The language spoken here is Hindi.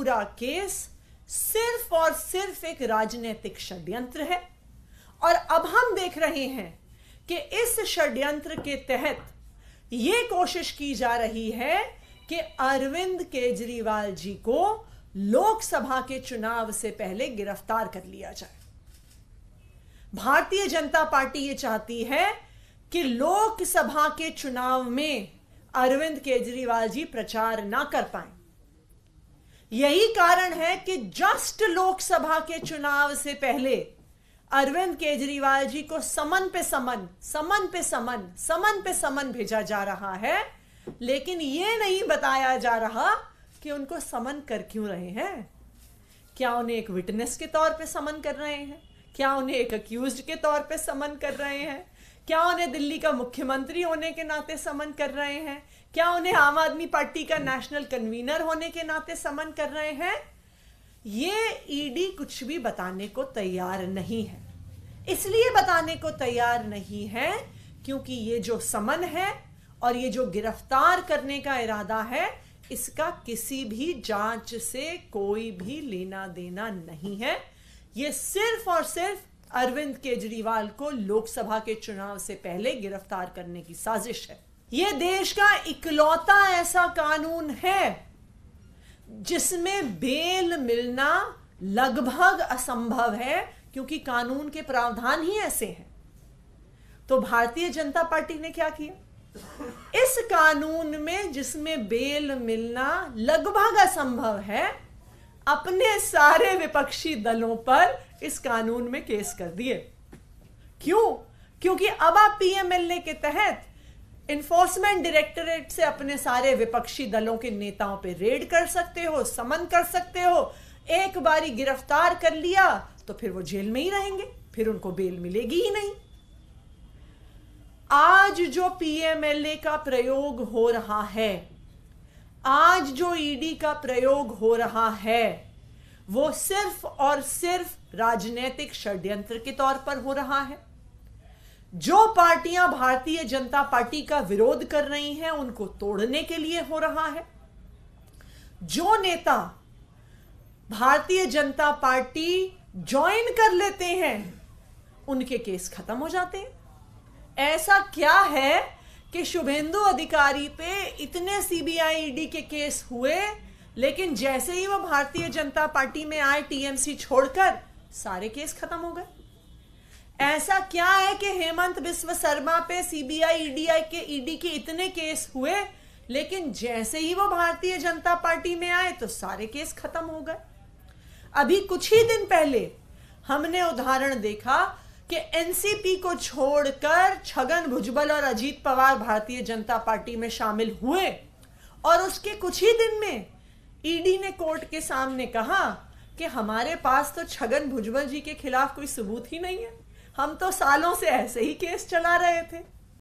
पूरा केस सिर्फ और सिर्फ एक राजनीतिक षड्यंत्र है और अब हम देख रहे हैं कि इस षड्यंत्र के तहत यह कोशिश की जा रही है कि अरविंद केजरीवाल जी को लोकसभा के चुनाव से पहले गिरफ्तार कर लिया जाए भारतीय जनता पार्टी यह चाहती है कि लोकसभा के चुनाव में अरविंद केजरीवाल जी प्रचार ना कर पाए यही कारण है कि जस्ट लोकसभा के चुनाव से पहले अरविंद केजरीवाल जी को समन पे समन समन पे समन समन पे समन भेजा जा रहा है लेकिन ये नहीं बताया जा रहा कि उनको समन कर क्यों रहे हैं क्या उन्हें एक विटनेस के तौर पे समन कर रहे हैं क्या उन्हें एक अक्यूज के तौर पे समन कर रहे हैं क्या उन्हें दिल्ली का मुख्यमंत्री होने के नाते समन कर रहे हैं क्या उन्हें आम आदमी पार्टी का नेशनल कन्वीनर होने के नाते समन कर रहे हैं ये ईडी e कुछ भी बताने को तैयार नहीं है इसलिए बताने को तैयार नहीं है क्योंकि ये जो समन है और ये जो गिरफ्तार करने का इरादा है इसका किसी भी जांच से कोई भी लेना देना नहीं है ये सिर्फ और सिर्फ अरविंद केजरीवाल को लोकसभा के चुनाव से पहले गिरफ्तार करने की साजिश है यह देश का इकलौता ऐसा कानून है जिसमें बेल मिलना लगभग असंभव है क्योंकि कानून के प्रावधान ही ऐसे हैं तो भारतीय जनता पार्टी ने क्या किया इस कानून में जिसमें बेल मिलना लगभग असंभव है अपने सारे विपक्षी दलों पर इस कानून में केस कर दिए क्यों क्योंकि अब आप पीएमएलए के तहत इन्फोर्समेंट डायरेक्टरेट से अपने सारे विपक्षी दलों के नेताओं पे रेड कर सकते हो समन कर सकते हो एक बारी गिरफ्तार कर लिया तो फिर वो जेल में ही रहेंगे फिर उनको बेल मिलेगी ही नहीं आज जो पीएमएलए का प्रयोग हो रहा है आज जो ईडी e का प्रयोग हो रहा है वो सिर्फ और सिर्फ राजनीतिक षड्यंत्र के तौर पर हो रहा है जो पार्टियां भारतीय जनता पार्टी का विरोध कर रही हैं उनको तोड़ने के लिए हो रहा है जो नेता भारतीय जनता पार्टी ज्वाइन कर लेते हैं उनके केस खत्म हो जाते हैं ऐसा क्या है कि शुभेंदु अधिकारी पे इतने सीबीआई ईडी e के केस हुए लेकिन जैसे ही वो भारतीय जनता पार्टी में आए टीएमसी छोड़कर सारे केस खत्म हो गए ऐसा क्या है कि हेमंत विश्व शर्मा पे सीबीआई ईडीआई e के ईडी e के इतने केस हुए लेकिन जैसे ही वो भारतीय जनता पार्टी में आए तो सारे केस खत्म हो गए अभी कुछ ही दिन पहले हमने उदाहरण देखा कि एनसीपी को छोड़कर छगन भुजबल और अजीत पवार भारतीय जनता पार्टी में शामिल हुए और उसके कुछ ही दिन में ईडी e ने कोर्ट के सामने कहा कि हमारे पास तो छगन भुजबल जी के खिलाफ कोई सबूत ही नहीं है हम तो सालों से ऐसे ही केस चला रहे थे